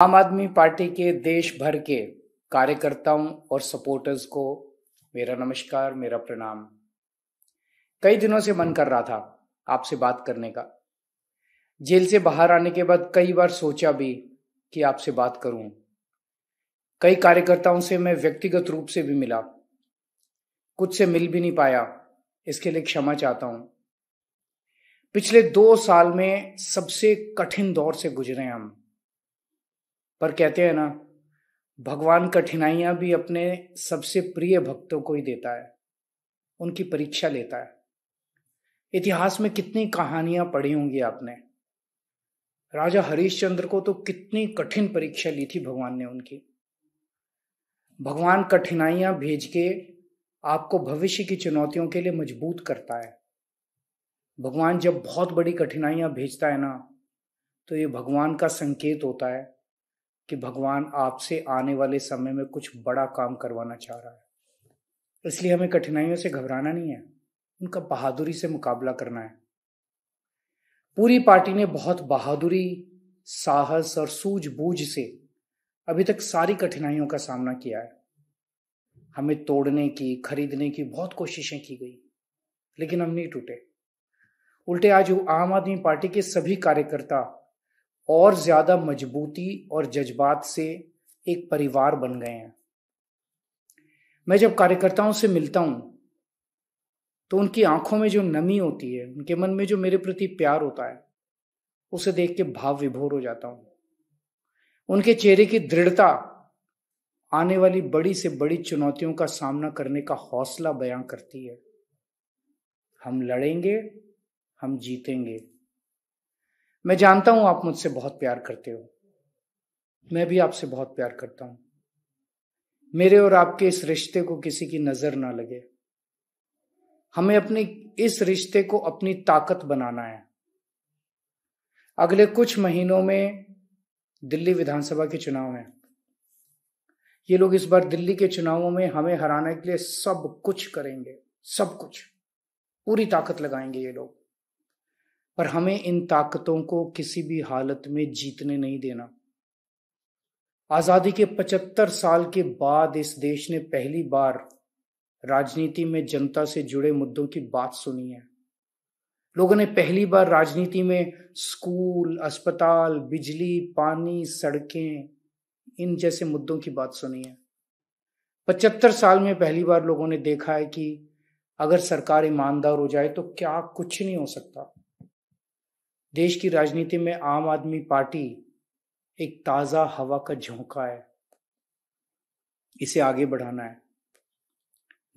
आम आदमी पार्टी के देश भर के कार्यकर्ताओं और सपोर्टर्स को मेरा नमस्कार मेरा प्रणाम कई दिनों से मन कर रहा था आपसे बात करने का जेल से बाहर आने के बाद कई बार सोचा भी कि आपसे बात करूं कई कार्यकर्ताओं से मैं व्यक्तिगत रूप से भी मिला कुछ से मिल भी नहीं पाया इसके लिए क्षमा चाहता हूं पिछले दो साल में सबसे कठिन दौर से गुजरे हम पर कहते हैं ना भगवान कठिनाइयां भी अपने सबसे प्रिय भक्तों को ही देता है उनकी परीक्षा लेता है इतिहास में कितनी कहानियां पढ़ी होंगी आपने राजा हरिश्चंद्र को तो कितनी कठिन परीक्षा ली थी भगवान ने उनकी भगवान कठिनाइयां भेज के आपको भविष्य की चुनौतियों के लिए मजबूत करता है भगवान जब बहुत बड़ी कठिनाइयां भेजता है ना तो ये भगवान का संकेत होता है कि भगवान आपसे आने वाले समय में कुछ बड़ा काम करवाना चाह रहा है इसलिए हमें कठिनाइयों से घबराना नहीं है उनका बहादुरी से मुकाबला करना है पूरी पार्टी ने बहुत बहादुरी साहस और सूझबूझ से अभी तक सारी कठिनाइयों का सामना किया है हमें तोड़ने की खरीदने की बहुत कोशिशें की गई लेकिन हम नहीं टूटे उल्टे आज आम आदमी पार्टी के सभी कार्यकर्ता और ज़्यादा मजबूती और जज्बात से एक परिवार बन गए हैं मैं जब कार्यकर्ताओं से मिलता हूँ तो उनकी आंखों में जो नमी होती है उनके मन में जो मेरे प्रति प्यार होता है उसे देख के भाव विभोर हो जाता हूँ उनके चेहरे की दृढ़ता आने वाली बड़ी से बड़ी चुनौतियों का सामना करने का हौसला बयां करती है हम लड़ेंगे हम जीतेंगे मैं जानता हूं आप मुझसे बहुत प्यार करते हो मैं भी आपसे बहुत प्यार करता हूं मेरे और आपके इस रिश्ते को किसी की नजर ना लगे हमें अपने इस रिश्ते को अपनी ताकत बनाना है अगले कुछ महीनों में दिल्ली विधानसभा के चुनाव हैं ये लोग इस बार दिल्ली के चुनावों में हमें हराने के लिए सब कुछ करेंगे सब कुछ पूरी ताकत लगाएंगे ये लोग पर हमें इन ताकतों को किसी भी हालत में जीतने नहीं देना आज़ादी के 75 साल के बाद इस देश ने पहली बार राजनीति में जनता से जुड़े मुद्दों की बात सुनी है लोगों ने पहली बार राजनीति में स्कूल अस्पताल बिजली पानी सड़कें इन जैसे मुद्दों की बात सुनी है पचहत्तर साल में पहली बार लोगों ने देखा है कि अगर सरकार ईमानदार हो जाए तो क्या कुछ नहीं हो सकता देश की राजनीति में आम आदमी पार्टी एक ताज़ा हवा का झोंका है इसे आगे बढ़ाना है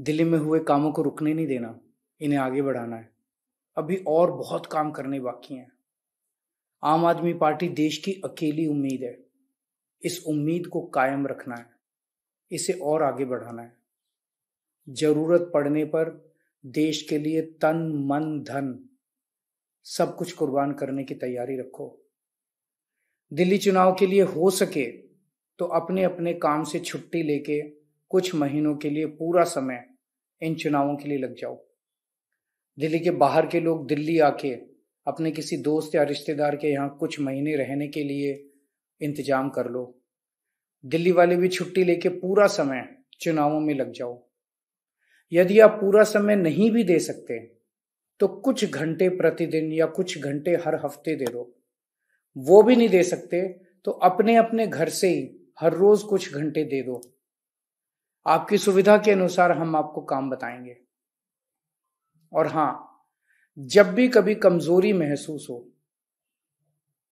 दिल्ली में हुए कामों को रुकने नहीं देना इन्हें आगे बढ़ाना है अभी और बहुत काम करने बाकी हैं आम आदमी पार्टी देश की अकेली उम्मीद है इस उम्मीद को कायम रखना है इसे और आगे बढ़ाना है जरूरत पड़ने पर देश के लिए तन मन धन सब कुछ कुर्बान करने की तैयारी रखो दिल्ली चुनाव के लिए हो सके तो अपने अपने काम से छुट्टी लेके कुछ महीनों के लिए पूरा समय इन चुनावों के लिए लग जाओ दिल्ली के बाहर के लोग दिल्ली आके अपने किसी दोस्त या रिश्तेदार के यहाँ कुछ महीने रहने के लिए इंतजाम कर लो दिल्ली वाले भी छुट्टी लेके पूरा समय चुनावों में लग जाओ यदि आप पूरा समय नहीं भी दे सकते तो कुछ घंटे प्रतिदिन या कुछ घंटे हर हफ्ते दे दो वो भी नहीं दे सकते तो अपने अपने घर से ही हर रोज कुछ घंटे दे दो आपकी सुविधा के अनुसार हम आपको काम बताएंगे और हां जब भी कभी कमजोरी महसूस हो